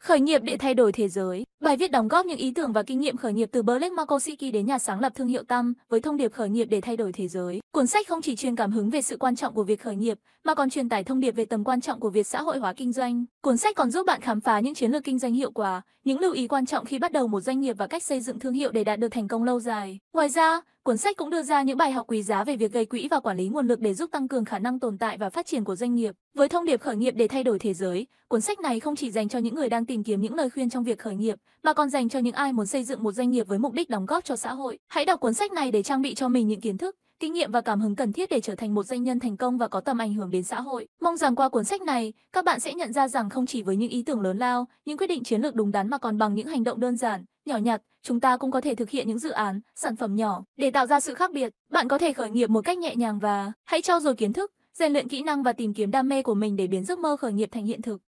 Khởi nghiệp để thay đổi thế giới Bài viết đóng góp những ý tưởng và kinh nghiệm khởi nghiệp từ Blake Markowski đến nhà sáng lập thương hiệu Tâm với thông điệp khởi nghiệp để thay đổi thế giới. Cuốn sách không chỉ truyền cảm hứng về sự quan trọng của việc khởi nghiệp mà còn truyền tải thông điệp về tầm quan trọng của việc xã hội hóa kinh doanh. Cuốn sách còn giúp bạn khám phá những chiến lược kinh doanh hiệu quả, những lưu ý quan trọng khi bắt đầu một doanh nghiệp và cách xây dựng thương hiệu để đạt được thành công lâu dài. Ngoài ra, cuốn sách cũng đưa ra những bài học quý giá về việc gây quỹ và quản lý nguồn lực để giúp tăng cường khả năng tồn tại và phát triển của doanh nghiệp. Với thông điệp khởi nghiệp để thay đổi thế giới, cuốn sách này không chỉ dành cho những người đang tìm kiếm những lời khuyên trong việc khởi nghiệp mà còn dành cho những ai muốn xây dựng một doanh nghiệp với mục đích đóng góp cho xã hội. Hãy đọc cuốn sách này để trang bị cho mình những kiến thức, kinh nghiệm và cảm hứng cần thiết để trở thành một doanh nhân thành công và có tầm ảnh hưởng đến xã hội. Mong rằng qua cuốn sách này, các bạn sẽ nhận ra rằng không chỉ với những ý tưởng lớn lao, những quyết định chiến lược đúng đắn mà còn bằng những hành động đơn giản, nhỏ nhặt, chúng ta cũng có thể thực hiện những dự án, sản phẩm nhỏ để tạo ra sự khác biệt. Bạn có thể khởi nghiệp một cách nhẹ nhàng và hãy trau dồi kiến thức, rèn luyện kỹ năng và tìm kiếm đam mê của mình để biến giấc mơ khởi nghiệp thành hiện thực.